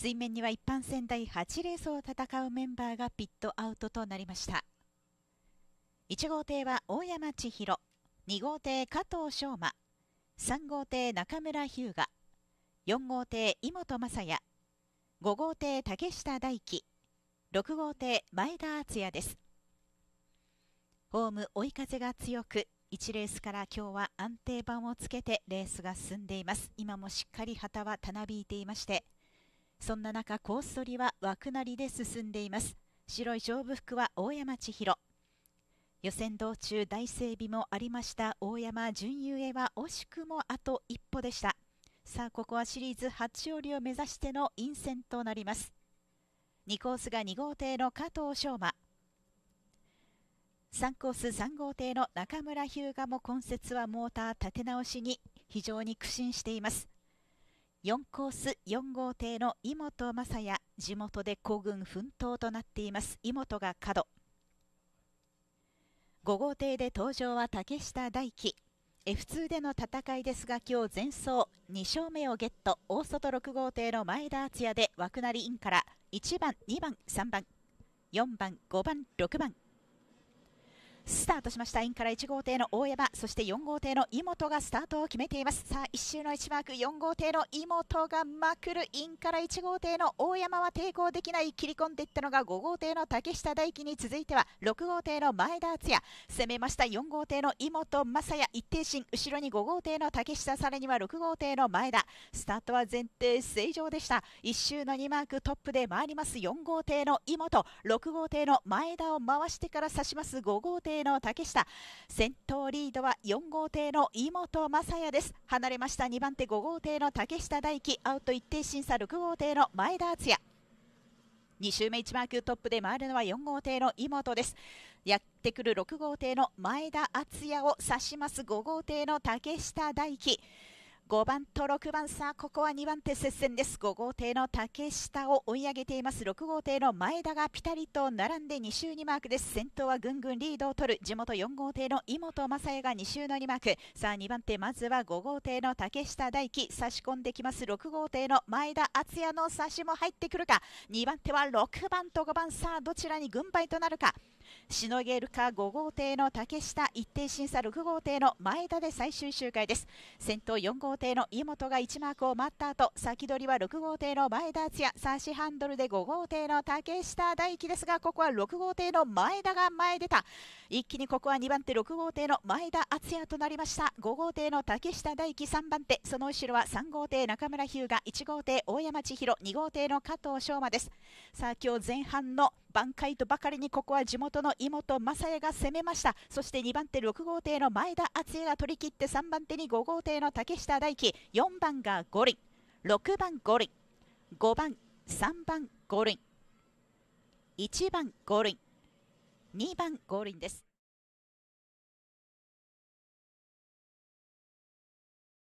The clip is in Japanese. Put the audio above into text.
水面には一般戦第8レースを戦うメンバーがピットアウトとなりました1号艇は大山千尋2号艇加藤翔馬3号艇中村日向4号艇井本雅也5号艇竹下大樹6号艇前田敦也ですホーム追い風が強く1レースから今日は安定板をつけてレースが進んでいます今もしっかり旗はたなびいていましてそんな中コース取りは枠なりで進んでいます白い勝負服は大山千尋予選道中大整備もありました大山準優へは惜しくもあと一歩でしたさあここはシリーズ初勝利を目指しての陰線となります2コースが2号艇の加藤翔馬3コース3号艇の中村日向も今節はモーター立て直しに非常に苦心しています4コース4号艇の井本雅也地元で古軍奮闘となっています井本が角5号艇で登場は竹下大輝 F2 での戦いですが今日前走2勝目をゲット大外6号艇の前田敦也で枠成インから1番2番3番4番5番6番スタートしましたインから1号艇の大山そして4号艇の妹がスタートを決めていますさあ1周の1マーク4号艇の妹がまくるインから1号艇の大山は抵抗できない切り込んでいったのが5号艇の竹下大輝に続いては6号艇の前田敦也攻めました4号艇の妹正也一定心後ろに5号艇の竹下さらには6号艇の前田スタートは前提正常でした1周の2マークトップで回ります4号艇の妹6号艇の前田を回してから指します5号艇艇の竹下先頭リードは4号艇の井本雅也です離れました2番手5号艇の竹下大輝アウト一定審査6号艇の前田敦也2周目1マークトップで回るのは4号艇の妹ですやってくる6号艇の前田敦也を指します5号艇の竹下大輝5番と6番さあここは2番手接戦です5号艇の竹下を追い上げています6号艇の前田がピタリと並んで2周2マークです先頭はぐんぐんリードを取る地元4号艇の井本雅也が2周の2マークさあ2番手まずは5号艇の竹下大輝差し込んできます6号艇の前田敦也の差しも入ってくるか2番手は6番と5番さあどちらに軍配となるかしのげるか5号艇の竹下一定審査6号艇の前田で最終周回です先頭4号艇の井本が1マークを待った後先取りは6号艇の前田敦也差しハンドルで5号艇の竹下大輝ですがここは6号艇の前田が前出た一気にここは2番手6号艇の前田敦也となりました5号艇の竹下大輝3番手その後ろは3号艇中村日向1号艇大山千尋2号艇の加藤翔馬ですさあ今日前半の挽回とばかりにここは地元の妹正也が攻めましたそして2番手6号艇の前田敦也が取り切って3番手に5号艇の竹下大輝4番が五輪6番五輪5番3番五輪1番五輪2番五輪です